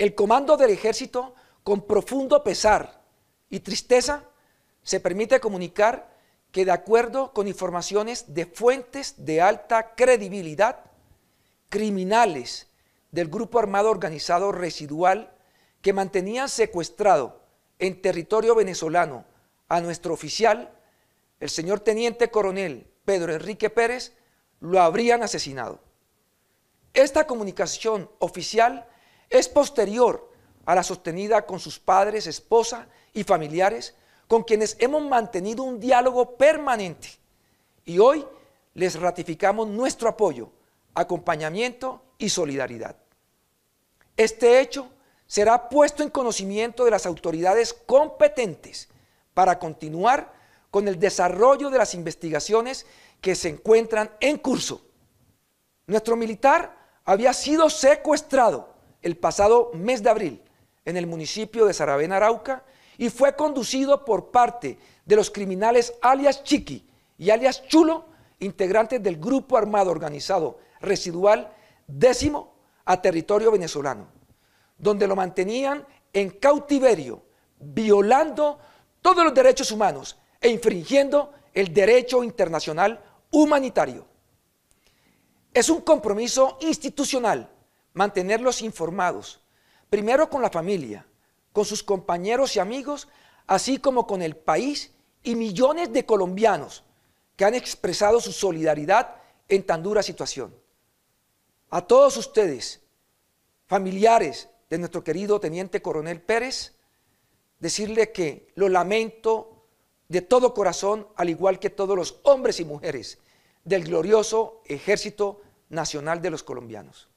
El comando del ejército, con profundo pesar y tristeza, se permite comunicar que de acuerdo con informaciones de fuentes de alta credibilidad, criminales del grupo armado organizado residual que mantenían secuestrado en territorio venezolano a nuestro oficial, el señor teniente coronel Pedro Enrique Pérez, lo habrían asesinado. Esta comunicación oficial es posterior a la sostenida con sus padres, esposa y familiares, con quienes hemos mantenido un diálogo permanente. Y hoy les ratificamos nuestro apoyo, acompañamiento y solidaridad. Este hecho será puesto en conocimiento de las autoridades competentes para continuar con el desarrollo de las investigaciones que se encuentran en curso. Nuestro militar había sido secuestrado el pasado mes de abril en el municipio de Saravena, Arauca, y fue conducido por parte de los criminales alias Chiqui y alias Chulo, integrantes del grupo armado organizado residual décimo a territorio venezolano, donde lo mantenían en cautiverio, violando todos los derechos humanos e infringiendo el derecho internacional humanitario. Es un compromiso institucional mantenerlos informados, primero con la familia, con sus compañeros y amigos, así como con el país y millones de colombianos que han expresado su solidaridad en tan dura situación. A todos ustedes, familiares de nuestro querido teniente coronel Pérez, decirle que lo lamento de todo corazón, al igual que todos los hombres y mujeres del glorioso Ejército Nacional de los Colombianos.